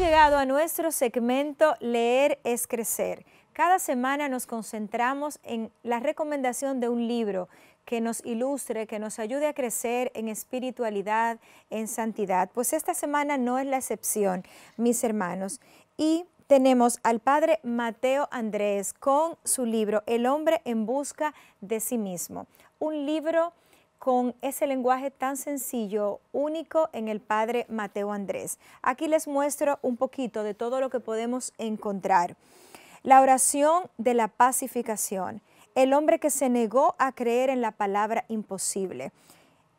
llegado a nuestro segmento Leer es Crecer. Cada semana nos concentramos en la recomendación de un libro que nos ilustre, que nos ayude a crecer en espiritualidad, en santidad. Pues esta semana no es la excepción, mis hermanos. Y tenemos al padre Mateo Andrés con su libro El hombre en busca de sí mismo. Un libro con ese lenguaje tan sencillo, único en el padre Mateo Andrés. Aquí les muestro un poquito de todo lo que podemos encontrar. La oración de la pacificación, el hombre que se negó a creer en la palabra imposible.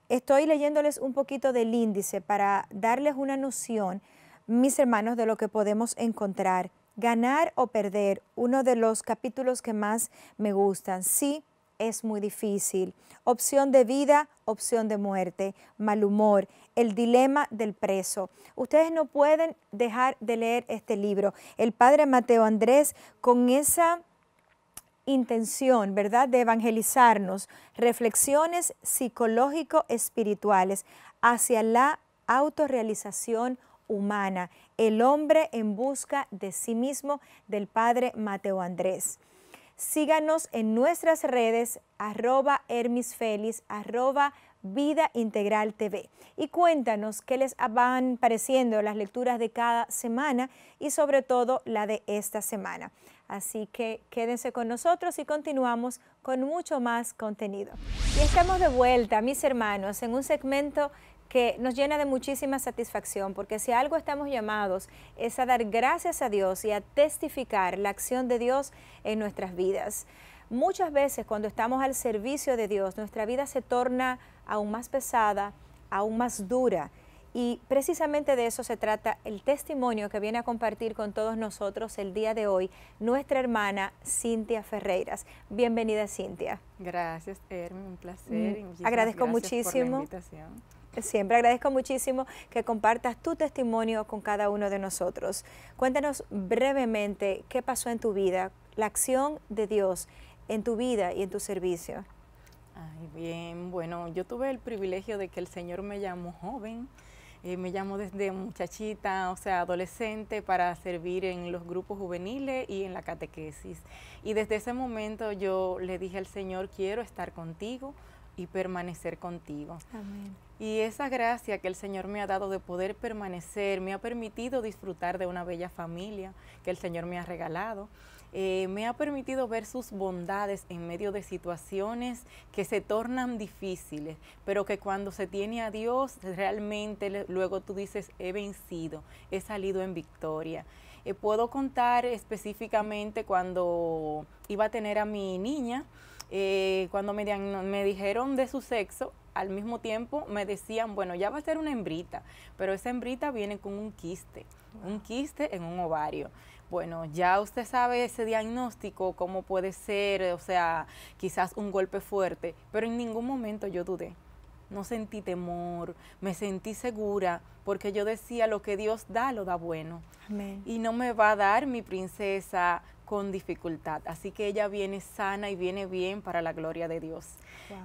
Estoy leyéndoles un poquito del índice para darles una noción, mis hermanos, de lo que podemos encontrar. Ganar o perder, uno de los capítulos que más me gustan. Sí, es muy difícil. Opción de vida, opción de muerte, mal humor, el dilema del preso. Ustedes no pueden dejar de leer este libro. El padre Mateo Andrés con esa intención, ¿verdad?, de evangelizarnos, reflexiones psicológico-espirituales hacia la autorrealización humana, el hombre en busca de sí mismo del padre Mateo Andrés. Síganos en nuestras redes arroba hermisfelis, arroba Vida Integral TV y cuéntanos qué les van pareciendo las lecturas de cada semana y sobre todo la de esta semana. Así que quédense con nosotros y continuamos con mucho más contenido. Y estamos de vuelta, mis hermanos, en un segmento que nos llena de muchísima satisfacción, porque si algo estamos llamados es a dar gracias a Dios y a testificar la acción de Dios en nuestras vidas. Muchas veces cuando estamos al servicio de Dios, nuestra vida se torna aún más pesada, aún más dura. Y precisamente de eso se trata el testimonio que viene a compartir con todos nosotros el día de hoy nuestra hermana Cintia Ferreiras. Bienvenida Cintia. Gracias, Hermi, un placer. Mm, agradezco muchísimo. Siempre agradezco muchísimo que compartas tu testimonio con cada uno de nosotros. Cuéntanos brevemente qué pasó en tu vida, la acción de Dios en tu vida y en tu servicio. Ay, bien, bueno, yo tuve el privilegio de que el Señor me llamó joven, eh, me llamó desde muchachita, o sea, adolescente, para servir en los grupos juveniles y en la catequesis. Y desde ese momento yo le dije al Señor, quiero estar contigo y permanecer contigo. Amén. Y esa gracia que el Señor me ha dado de poder permanecer, me ha permitido disfrutar de una bella familia que el Señor me ha regalado. Eh, me ha permitido ver sus bondades en medio de situaciones que se tornan difíciles, pero que cuando se tiene a Dios, realmente luego tú dices, he vencido, he salido en victoria. Eh, puedo contar específicamente cuando iba a tener a mi niña, eh, cuando me, dijeron de su sexo, al mismo tiempo me decían, bueno, ya va a ser una hembrita, pero esa hembrita viene con un quiste, un quiste en un ovario. Bueno, ya usted sabe ese diagnóstico, cómo puede ser, o sea, quizás un golpe fuerte, pero en ningún momento yo dudé no sentí temor, me sentí segura, porque yo decía, lo que Dios da, lo da bueno. Y no me va a dar mi princesa con dificultad. Así que ella viene sana y viene bien para la gloria de Dios.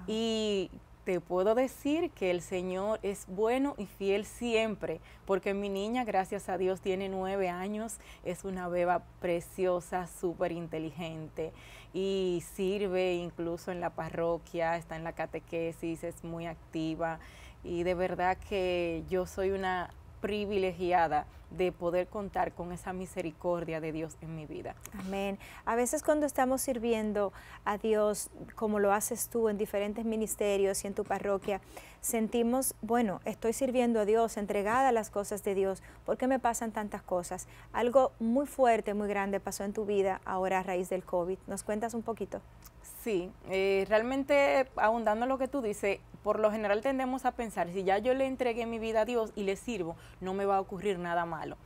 Y te puedo decir que el Señor es bueno y fiel siempre, porque mi niña, gracias a Dios, tiene nueve años, es una beba preciosa, súper inteligente y sirve incluso en la parroquia, está en la catequesis, es muy activa y de verdad que yo soy una privilegiada de poder contar con esa misericordia de Dios en mi vida. Amén. A veces cuando estamos sirviendo a Dios, como lo haces tú en diferentes ministerios y en tu parroquia, sentimos, bueno, estoy sirviendo a Dios, entregada a las cosas de Dios, ¿por qué me pasan tantas cosas? Algo muy fuerte, muy grande pasó en tu vida ahora a raíz del COVID. ¿Nos cuentas un poquito? Sí, eh, realmente ahondando en lo que tú dices, por lo general tendemos a pensar, si ya yo le entregué mi vida a Dios y le sirvo, no me va a ocurrir nada malo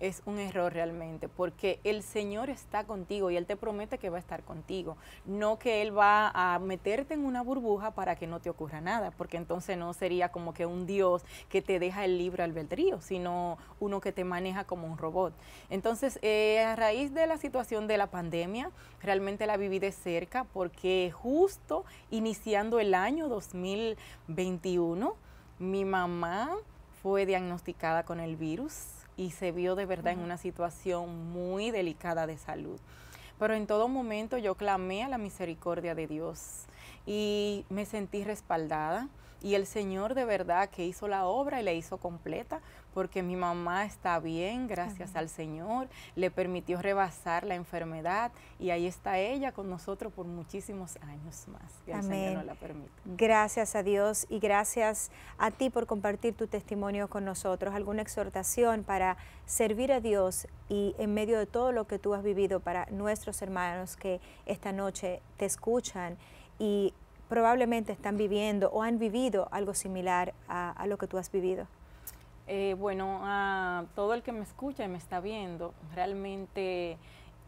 es un error realmente, porque el Señor está contigo y Él te promete que va a estar contigo, no que Él va a meterte en una burbuja para que no te ocurra nada, porque entonces no sería como que un Dios que te deja el libro albedrío, sino uno que te maneja como un robot. Entonces, eh, a raíz de la situación de la pandemia, realmente la viví de cerca porque justo iniciando el año 2021, mi mamá fue diagnosticada con el virus y se vio de verdad en una situación muy delicada de salud. Pero en todo momento yo clamé a la misericordia de Dios y me sentí respaldada. Y el Señor de verdad que hizo la obra y la hizo completa, porque mi mamá está bien, gracias al Señor, le permitió rebasar la enfermedad y ahí está ella con nosotros por muchísimos años más. Gracias a Dios y gracias a ti por compartir tu testimonio con nosotros. ¿Alguna exhortación para servir a Dios y en medio de todo lo que tú has vivido para nuestros hermanos que esta noche te escuchan? y probablemente están viviendo o han vivido algo similar a, lo que tú has vivido? Eh, bueno, a todo el que me escucha y me está viendo, realmente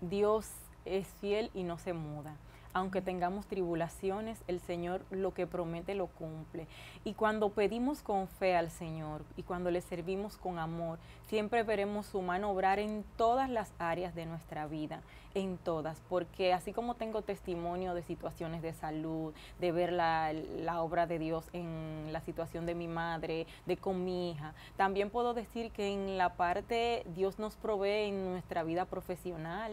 Dios es fiel y no se muda aunque tengamos tribulaciones, el Señor lo que promete lo cumple. Y cuando pedimos con fe al Señor y cuando le servimos con amor, siempre veremos su mano obrar en todas las áreas de nuestra vida, en todas, porque así como tengo testimonio de situaciones de salud, de ver la, obra de Dios en la situación de mi madre, de con mi hija, también puedo decir que en la parte Dios nos provee en nuestra vida profesional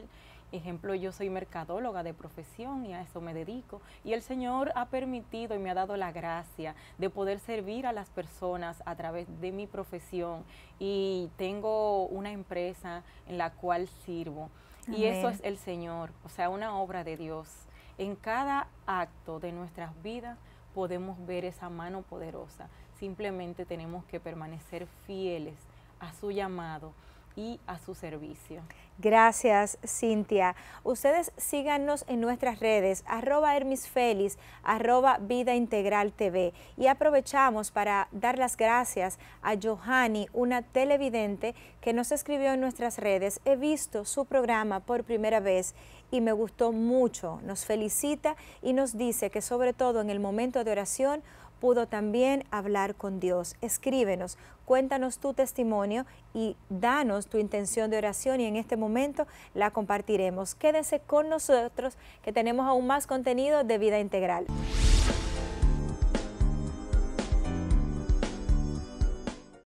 Ejemplo, yo soy mercadóloga de profesión y a eso me dedico. Y el Señor ha permitido y me ha dado la gracia de poder servir a las personas a través de mi profesión. Y tengo una empresa en la cual sirvo. Y eso es el Señor, o sea, una obra de Dios. En cada acto de nuestras vidas podemos ver esa mano poderosa. Simplemente tenemos que permanecer fieles a su llamado y a su servicio. Gracias, Cintia. Ustedes síganos en nuestras redes, arroba hermisfelis, arroba Vida Integral TV. Y aprovechamos para dar las gracias a Johanny, una televidente que nos escribió en nuestras redes. He visto su programa por primera vez y me gustó mucho. Nos felicita y nos dice que sobre todo en el momento de oración, pudo también hablar con Dios. Escríbenos, cuéntanos tu testimonio y danos tu intención de oración y en este momento la compartiremos. Quédese con nosotros que tenemos aún más contenido de vida integral.